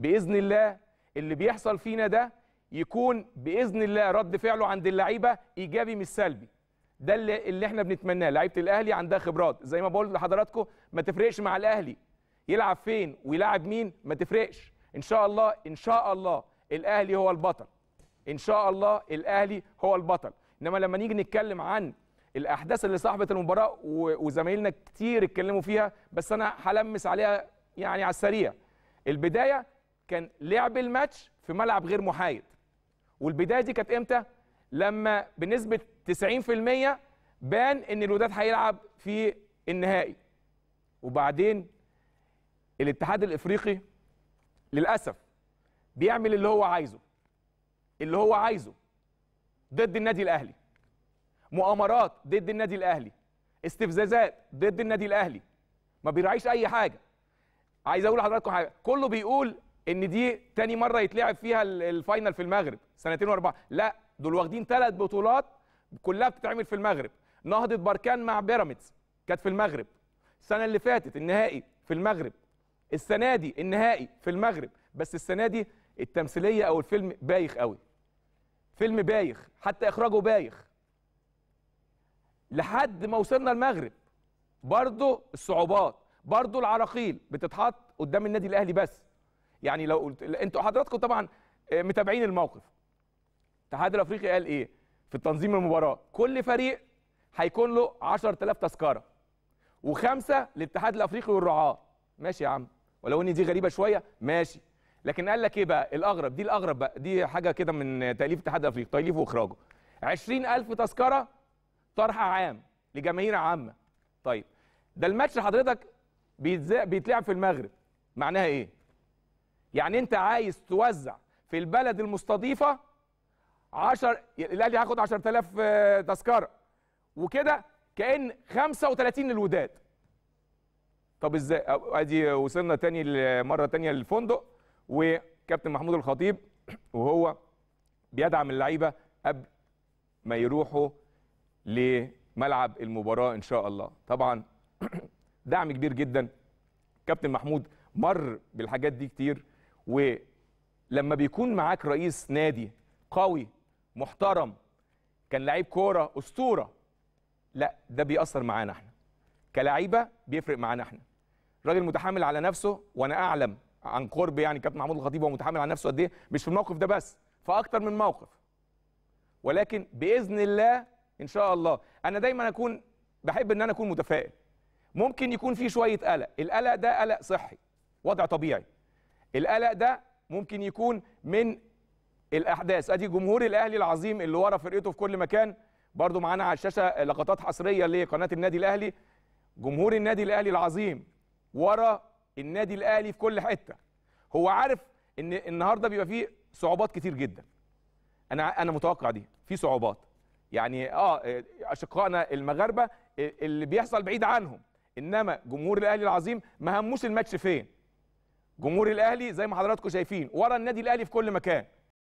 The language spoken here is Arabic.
باذن الله اللي بيحصل فينا ده يكون باذن الله رد فعله عند اللعيبه ايجابي مش سلبي ده اللي, اللي احنا بنتمناه لعيبه الاهلي عندها خبرات زي ما بقول لحضراتكم ما تفرقش مع الاهلي يلعب فين ويلعب مين ما تفرقش ان شاء الله ان شاء الله الاهلي هو البطل ان شاء الله الاهلي هو البطل انما لما نيجي نتكلم عن الاحداث اللي صاحبت المباراه وزمايلنا كتير اتكلموا فيها بس انا هلمس عليها يعني على السريع البدايه كان لعب الماتش في ملعب غير محايد والبدايه دي كانت امتى لما بنسبه 90% بان ان الوداد هيلعب في النهائي وبعدين الاتحاد الافريقي للاسف بيعمل اللي هو عايزه اللي هو عايزه ضد النادي الاهلي مؤامرات ضد النادي الاهلي استفزازات ضد النادي الاهلي ما بيراعيش اي حاجه عايز اقول لحضراتكم حاجه كله بيقول ان دي تاني مره يتلعب فيها الفاينل في المغرب سنتين واربعه لا دول واخدين ثلاث بطولات كلها بتتعمل في المغرب نهضه بركان مع بيراميدز كانت في المغرب السنه اللي فاتت النهائي في المغرب السنه دي النهائي في المغرب بس السنه دي التمثيليه او الفيلم بايخ قوي فيلم بايخ حتى اخراجه بايخ لحد ما وصلنا المغرب برضه الصعوبات برضه العراقيل بتتحط قدام النادي الاهلي بس يعني لو قلت انتوا حضراتكم طبعا آه، متابعين الموقف الاتحاد الافريقي قال ايه في تنظيم المباراه كل فريق هيكون له 10000 تذكره وخمسه للاتحاد الافريقي والرعاه ماشي يا عم ولو ان دي غريبه شويه ماشي لكن قال لك ايه بقى الاغرب دي الاغرب بقى دي حاجه كده من تاليف الاتحاد الافريقي تاليفه واخراجه 20000 تذكره طرح عام لجماهير عامه طيب ده الماتش حضرتك بيتلعب في المغرب معناها ايه يعني انت عايز توزع في البلد المستضيفه 10 الاهلي هياخد 10000 تذكره وكده كان 35 للوداد طب ازاي ادي وصلنا تاني مره تانيه للفندق وكابتن محمود الخطيب وهو بيدعم اللعيبه قبل ما يروحوا لملعب المباراه ان شاء الله طبعا دعم كبير جدا كابتن محمود مر بالحاجات دي كتير ولما بيكون معاك رئيس نادي قوي محترم كان لعيب كوره اسطوره لا ده بيأثر معانا احنا كلاعيبه بيفرق معانا احنا راجل متحامل على نفسه وانا اعلم عن قرب يعني كابتن محمود الخطيب هو متحامل على نفسه قد ايه مش في الموقف ده بس فاكتر من موقف ولكن باذن الله ان شاء الله انا دايما اكون بحب ان انا اكون متفائل ممكن يكون في شويه قلق القلق ده قلق صحي وضع طبيعي القلق ده ممكن يكون من الاحداث ادي جمهور الاهلي العظيم اللي ورا فرقته في كل مكان برضو معانا على الشاشه لقطات حصريه لقناه النادي الاهلي جمهور النادي الاهلي العظيم ورا النادي الاهلي في كل حته هو عارف ان النهارده بيبقى فيه صعوبات كتير جدا انا انا متوقع دي في صعوبات يعني اه اشقائنا المغاربه آه، اللي بيحصل بعيد عنهم انما جمهور الاهلي العظيم ما هموش الماتش فين جمهور الاهلي زي ما حضراتكم شايفين ورا النادي الاهلي في كل مكان